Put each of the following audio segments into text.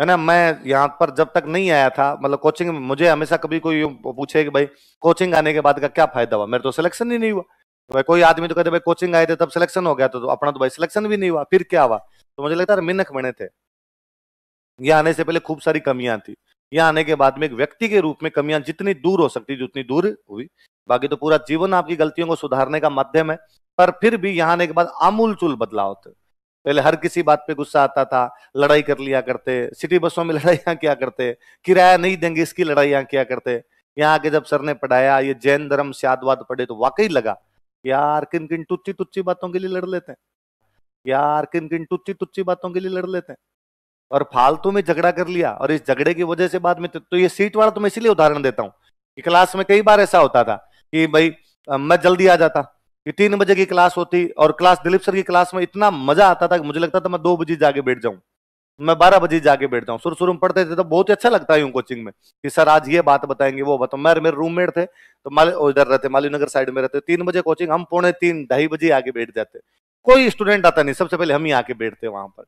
है ना मैं यहाँ पर जब तक नहीं आया था मतलब कोचिंग में मुझे हमेशा कभी कोई पूछे कि भाई कोचिंग आने के बाद का क्या फायदा हुआ मेरे तो सिलेक्शन ही नहीं हुआ तो भाई कोई आदमी तो कहते भाई कोचिंग आए थे तब सिलेक्शन हो गया तो, तो अपना तो भाई सिलेक्शन भी नहीं हुआ फिर क्या हुआ तो मुझे लगता है मिनक बने थे यहाँ आने से पहले खूब सारी कमियां थी यहाँ आने के बाद में एक व्यक्ति के रूप में कमियां जितनी दूर हो सकती उतनी दूर हुई बाकी तो पूरा जीवन आपकी गलतियों को सुधारने का माध्यम है पर फिर भी यहाँ आने के बाद चूल बदलाव थे पहले हर किसी बात पे गुस्सा आता था लड़ाई कर लिया करते सिटी बसों में लड़ाइयाँ क्या करते किराया नहीं देंगे इसकी लड़ाइयाँ क्या करते यहाँ आके जब सर ने पढ़ाया ये जैन धर्म स्यादवाद पढ़े तो वाकई लगा यार किन किन टुच्ची टुच्ची बातों के लिए लड़ लेते हैं यार किन किन टुच्ची टुच्ची बातों के लिए लड़ लेते हैं और फालतू में झगड़ा कर लिया और इस झगड़े की वजह से बाद में तो, तो ये सीट वाला तो मैं इसीलिए उदाहरण देता हूँ कि क्लास में कई बार ऐसा होता था कि भाई मैं जल्दी आ जाता कि तीन बजे की क्लास होती और क्लास दिलीप सर की क्लास में इतना मजा आता था कि मुझे लगता था मैं दो बजे जाके बैठ जाऊं मैं बारह बजे जाके बैठ जाऊँ शुरू शुरू में पढ़ते थे तो बहुत ही अच्छा लगता है कोचिंग में कि सर आज ये बात बताएंगे वो बताओ मैं मेरे रूममेट थे तो माल उधर रहते माली नगर साइड में रहते तीन बजे कोचिंग हम पौने तीन ढाई बजे आके बैठ जाते कोई स्टूडेंट आता नहीं सबसे पहले हम ही आके बैठते वहां पर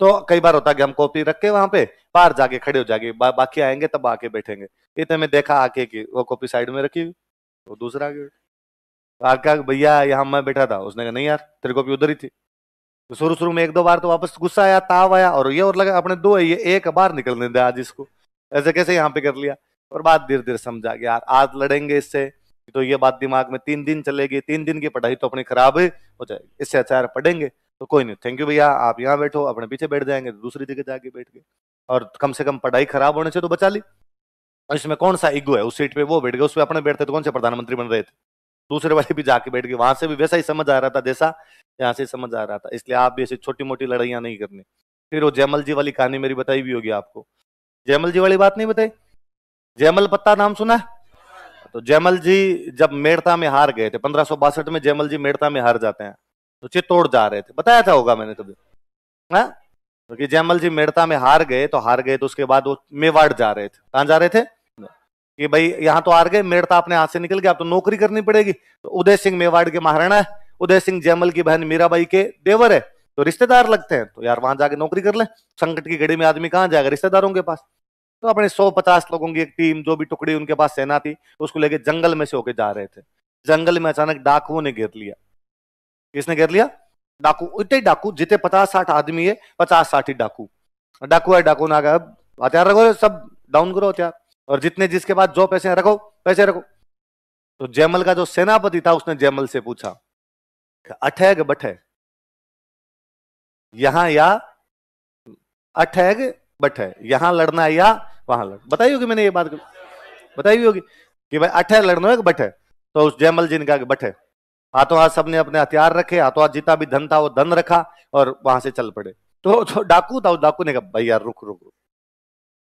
तो कई बार होता कि हम कॉपी रख के वहां पे बाहर जाके खड़े हो जाके बा, बाकी आएंगे तब आके बैठेंगे इतने में देखा आके कि वो कॉपी साइड में रखी हुई वो दूसरा आगे आज कहा भैया यहाँ मैं बैठा था उसने कहा नहीं यार तेरे कॉपी उधर ही थी तो शुरू शुरू में एक दो बार तो वापस गुस्सा आया ताव आया और ये और लगा अपने दो है ये एक बार निकलने दे आज इसको ऐसे कैसे यहाँ पे कर लिया और बात धीरे धीरे समझा गया यार आज लड़ेंगे इससे तो ये बात दिमाग में तीन दिन चलेगी तीन दिन की पढ़ाई तो अपनी खराब हो जाएगी इससे अच्छा यार पढ़ेंगे तो कोई नहीं थैंक यू भैया आप यहाँ बैठो अपने पीछे बैठ जाएंगे तो दूसरी जगह जाके बैठ गए और कम से कम पढ़ाई खराब होने से तो बचा ली और इसमें कौन सा ईगो है उस सीट पे वो बैठ गए उस पर अपने बैठते तो कौन से प्रधानमंत्री बन रहे थे दूसरे वाले भी जाके बैठ गए वहां से भी वैसा ही समझ आ रहा था जैसा यहाँ से समझ आ रहा था इसलिए आप भी ऐसी छोटी मोटी लड़ाइयाँ नहीं करनी फिर वो जयमल जी वाली कहानी मेरी बताई भी होगी आपको जयमल जी वाली बात नहीं बताई जयमल पत्ता नाम सुना तो जयमल जी जब मेड़ता में हार गए थे पंद्रह में जयमल जी मेड़ता में हार जाते हैं तो चित्तौड़ जा रहे थे बताया था होगा मैंने तभी हाँ क्योंकि तो जयमल जी मेड़ता में हार गए तो हार गए तो उसके बाद वो मेवाड़ जा रहे थे कहाँ जा रहे थे कि भाई यहां तो आ गए तो अपने हाथ से निकल गया तो नौकरी करनी पड़ेगी तो उदय सिंह मेवाड़ के महाराणा है उदय सिंह जयमल की बहन मीराबाई के देवर है तो रिश्तेदार लगते हैं तो यार वहां जाके नौकरी कर ले संकट की घड़ी में आदमी कहाँ जाएगा रिश्तेदारों के पास तो अपने सौ पचास लोगों की एक टीम जो भी टुकड़ी उनके पास सेना थी उसको लेके जंगल में से होके जा रहे थे जंगल में अचानक डाकुओं ने घेर लिया किसने घेर लिया डाकू इतने डाकू जितने पचास साठ आदमी है पचास साठ ही डाकू डाकू है डाकू ना हथियार रखो सब डाउन करो हथियार और जितने जिसके पास जो पैसे रखो पैसे रखो तो जयमल का जो सेनापति था उसने जयमल से पूछा अठैग बठे यहां या अठैग बठे यहां लड़ना या वहां लड़ बताई होगी मैंने ये बात बताई होगी कि भाई अठे लड़ना है बठे तो उस जयमल जी ने कहा बठे हाथों हाथ सबने अपने हथियार रखे हाथों हाथ जितना भी धन था वो धन रखा और वहां से चल पड़े तो, तो डाकू था उस डाकू ने कहा भाई यार रुक रुक रुक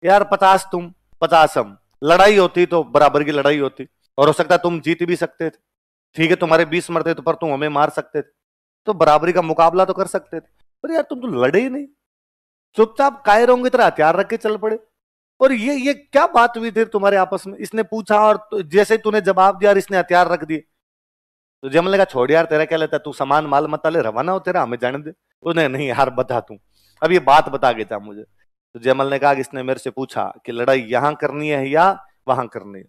यार पचास तुम हम लड़ाई होती तो बराबर की लड़ाई होती और हो सकता तुम जीत भी सकते थे ठीक है तुम्हारे बीस मरते तो पर तुम हमें मार सकते थे तो बराबरी का मुकाबला तो कर सकते थे पर यार तुम तो लड़े ही नहीं चुपचाप कायरों की तरह हथियार रख के चल पड़े और ये ये क्या बात हुई थी तुम्हारे आपस में इसने पूछा और तो जैसे ही तूने जवाब दिया और इसने हथियार रख दिए तो जमल ने कहा छोड़ यार तेरा क्या लेता तू सामान माल मत ले रवाना हो तेरा हमें जाने दे उसने नहीं यार बता तू अब ये बात बता के था मुझे तो जयमल ने कहा कि इसने मेरे से पूछा कि लड़ाई यहां करनी है या वहां करनी है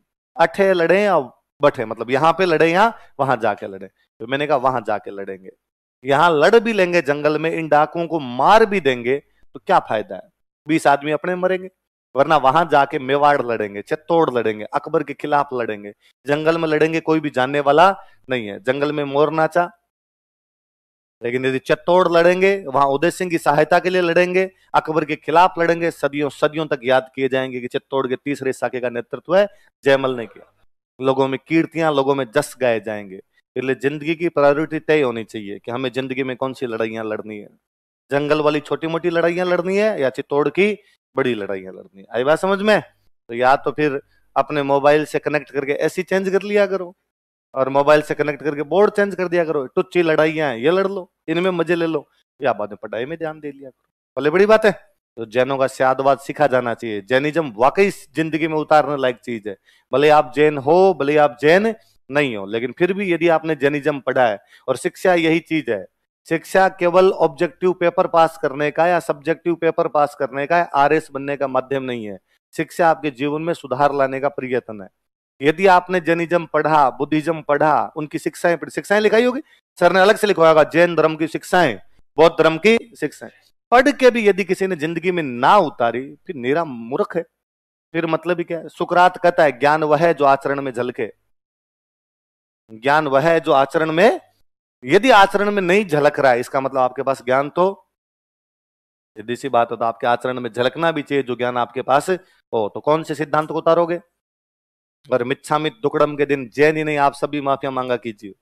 अठे लड़े या बठे मतलब यहां पे लड़े या वहां जाके लड़े तो मैंने कहा वहां जाके लड़ेंगे यहां लड़ भी लेंगे जंगल में इन डाकुओं को मार भी देंगे तो क्या फायदा है बीस आदमी अपने मरेंगे वरना वहां जाके मेवाड़ लड़ेंगे चित्तौड़ लड़ेंगे अकबर के खिलाफ लड़ेंगे जंगल में लड़ेंगे कोई भी जानने वाला नहीं है जंगल में मोर नाचा लेकिन यदि चत्तौड़ लड़ेंगे वहां उदय सिंह की सहायता के लिए लड़ेंगे अकबर के खिलाफ लड़ेंगे सदियों सदियों तक याद किए जाएंगे कि चित्तौड़ के तीसरे शाखे का नेतृत्व है जयमल ने किया लोगों में कीर्तियां लोगों में जस गाए जाएंगे इसलिए जिंदगी की प्रायोरिटी तय होनी चाहिए कि हमें जिंदगी में कौन सी लड़ाइयां लड़नी है जंगल वाली छोटी मोटी लड़ाइयां लड़नी है या चित्तौड़ की बड़ी लड़ाइयां लड़नी है आई बात समझ में तो या तो फिर अपने मोबाइल से कनेक्ट करके ऐसी चेंज कर लिया करो और मोबाइल से कनेक्ट करके बोर्ड चेंज कर दिया करो टुच्ची लड़ाइया है ये लड़ लो इनमें मजे ले लो या बाद में पढ़ाई में ध्यान दे लिया करो भले बड़ी बात है तो जैनों का सियादवाद सीखा जाना चाहिए जैनिज्म वाकई जिंदगी में उतारने लायक चीज है भले आप जैन हो भले आप जैन नहीं हो लेकिन फिर भी यदि आपने जैनिज्म पढ़ा है और शिक्षा यही चीज है शिक्षा केवल ऑब्जेक्टिव पेपर पास करने का या सब्जेक्टिव पेपर पास करने का आर बनने का माध्यम नहीं है शिक्षा आपके जीवन में सुधार लाने का प्रयत्न है यदि आपने जैनिज्म पढ़ा बुद्धिज्म पढ़ा उनकी शिक्षाएं शिक्षाएं लिखाई होगी सर ने अलग से लिखवाया होगा जैन धर्म की शिक्षाएं बौद्ध धर्म की शिक्षाएं पढ़ के भी यदि किसी ने जिंदगी में ना उतारी फिर निरा मूर्ख है फिर मतलब ही क्या है सुकरात कहता है ज्ञान वह है जो आचरण में झलके ज्ञान वह है जो आचरण में यदि आचरण में नहीं झलक रहा है इसका मतलब आपके पास ज्ञान तो सीधी सी बात हो तो आपके आचरण में झलकना भी चाहिए जो ज्ञान आपके पास हो तो कौन से सिद्धांत को उतारोगे और मिच्छामित दुकड़म के दिन जैन ही नहीं आप सभी माफिया मांगा कीजिए